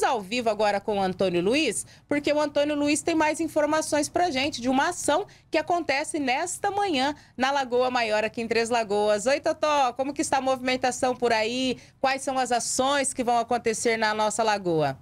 Vamos ao vivo agora com o Antônio Luiz, porque o Antônio Luiz tem mais informações para gente de uma ação que acontece nesta manhã na Lagoa Maior, aqui em Três Lagoas. Oi, Totó, como que está a movimentação por aí? Quais são as ações que vão acontecer na nossa lagoa?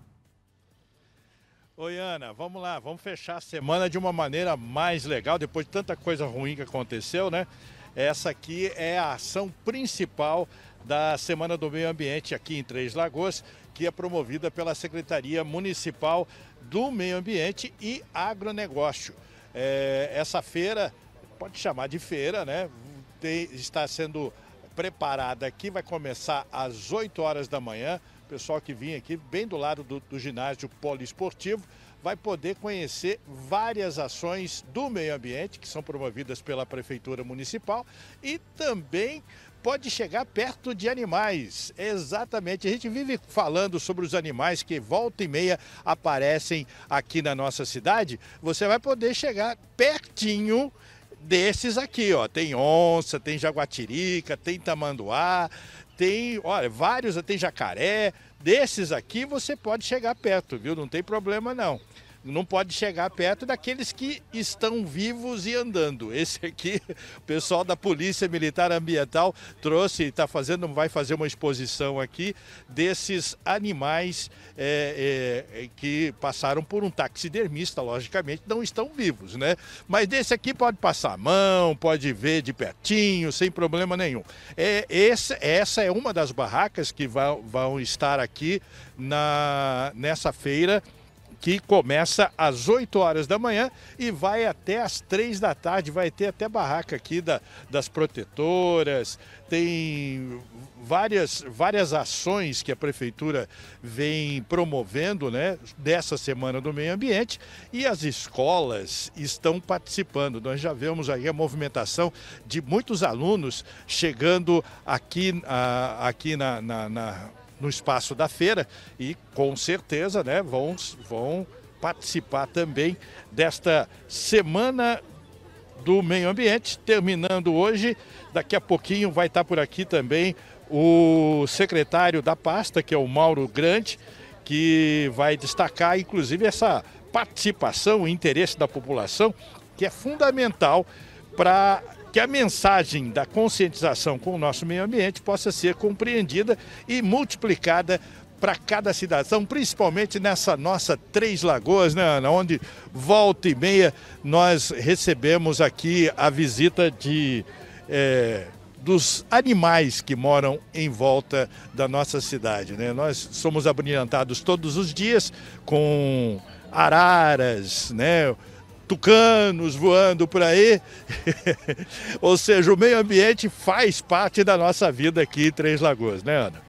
Oi, Ana, vamos lá, vamos fechar a semana de uma maneira mais legal, depois de tanta coisa ruim que aconteceu, né? Essa aqui é a ação principal da Semana do Meio Ambiente aqui em Três Lagoas, que é promovida pela Secretaria Municipal do Meio Ambiente e Agronegócio. É, essa feira, pode chamar de feira, né? Tem, está sendo preparada aqui, vai começar às 8 horas da manhã. O pessoal que vinha aqui, bem do lado do, do ginásio poliesportivo, vai poder conhecer várias ações do meio ambiente que são promovidas pela Prefeitura Municipal e também pode chegar perto de animais. Exatamente. A gente vive falando sobre os animais que volta e meia aparecem aqui na nossa cidade. Você vai poder chegar pertinho desses aqui, ó. Tem onça, tem jaguatirica, tem tamanduá, tem, olha, vários, tem jacaré. Desses aqui você pode chegar perto, viu? Não tem problema não não pode chegar perto daqueles que estão vivos e andando. Esse aqui, o pessoal da Polícia Militar Ambiental trouxe e está fazendo, vai fazer uma exposição aqui desses animais é, é, que passaram por um taxidermista, logicamente, não estão vivos, né? Mas desse aqui pode passar a mão, pode ver de pertinho, sem problema nenhum. É, esse, essa é uma das barracas que vão, vão estar aqui na, nessa feira que começa às 8 horas da manhã e vai até às 3 da tarde. Vai ter até barraca aqui da, das protetoras, tem várias, várias ações que a prefeitura vem promovendo né, dessa semana do meio ambiente e as escolas estão participando. Nós já vemos aí a movimentação de muitos alunos chegando aqui, a, ah, aqui na, na, na no espaço da feira e com certeza né, vão, vão participar também desta Semana do Meio Ambiente, terminando hoje. Daqui a pouquinho vai estar por aqui também o secretário da pasta, que é o Mauro Grande, que vai destacar inclusive essa participação e interesse da população, que é fundamental para que a mensagem da conscientização com o nosso meio ambiente possa ser compreendida e multiplicada para cada cidadão, principalmente nessa nossa Três Lagoas, né, Ana? Onde volta e meia nós recebemos aqui a visita de. É, dos animais que moram em volta da nossa cidade. Né? Nós somos abrilhantados todos os dias com araras, né? tucanos voando por aí. Ou seja, o meio ambiente faz parte da nossa vida aqui em Três Lagoas, né, Ana?